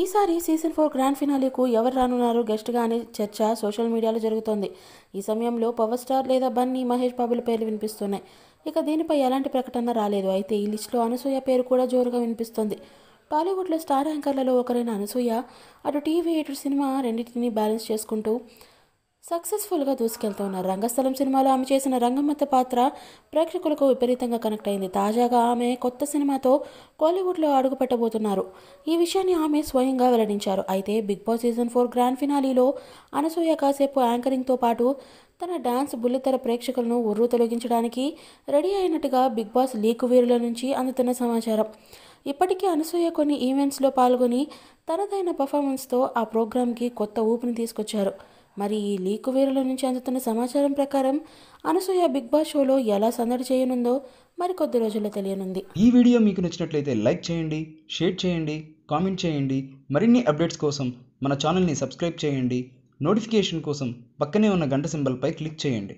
ఈసారి season four grand ఫినాలేకు ఎవరు రానున్నారు గెస్ట్గా అనే చర్చ సోషల్ మీడియాలో జరుగుతోంది ఈ సమయంలో పవర్ స్టార్ లేదా బన్నీ మహేష్ బాబుల పేర్లు వినిపిస్తున్నాయి ఇక దీనిపై ఎలాంటి ప్రకటన రాలేదు అయితే ఈ లిస్టులో అనసూయ పేరు కూడా జోరుగా వినిపిస్తుంది టాలీవుడ్లో స్టార్ యాంకర్లలో ఒకరైన అనసూయ అటు టీవీ ఇటు సినిమా రెండింటినీ బ్యాలెన్స్ చేసుకుంటూ సక్సెస్ఫుల్గా దూసుకెళ్తూ ఉన్నారు రంగస్థలం సినిమాలో ఆమె చేసిన రంగమ్మత పాత్ర ప్రేక్షకులకు విపరీతంగా కనెక్ట్ అయింది తాజాగా ఆమె కొత్త సినిమాతో కోలీవుడ్లో అడుగుపెట్టబోతున్నారు ఈ విషయాన్ని ఆమె స్వయంగా వెల్లడించారు అయితే Bigg Boss season four grand ఫినాలీలో అనసూయ కాసేపు యాంకరింగ్తో పాటు తన డాన్స్ బుల్లితెర ప్రేక్షకులను ఉర్రు తొలగించడానికి రెడీ అయినట్టుగా బిగ్ బాస్ లీక్ వీరుల నుంచి అందుతున్న సమాచారం ఇప్పటికీ అనసూయ కొన్ని ఈవెంట్స్లో పాల్గొని తనదైన పర్ఫార్మెన్స్తో ఆ ప్రోగ్రామ్కి కొత్త ఊపిని తీసుకొచ్చారు మరి ఈ లీకు వేరుల నుంచి అందుతున్న సమాచారం ప్రకారం అనసూయ బిగ్ బాస్ షోలో ఎలా సందడి చేయనుందో మరి కొద్ది రోజుల్లో తెలియనుంది ఈ వీడియో మీకు నచ్చినట్లయితే లైక్ చేయండి షేర్ చేయండి కామెంట్ చేయండి మరిన్ని అప్డేట్స్ కోసం మన ఛానల్ని సబ్స్క్రైబ్ చేయండి నోటిఫికేషన్ కోసం పక్కనే ఉన్న గంట సింబల్పై క్లిక్ చేయండి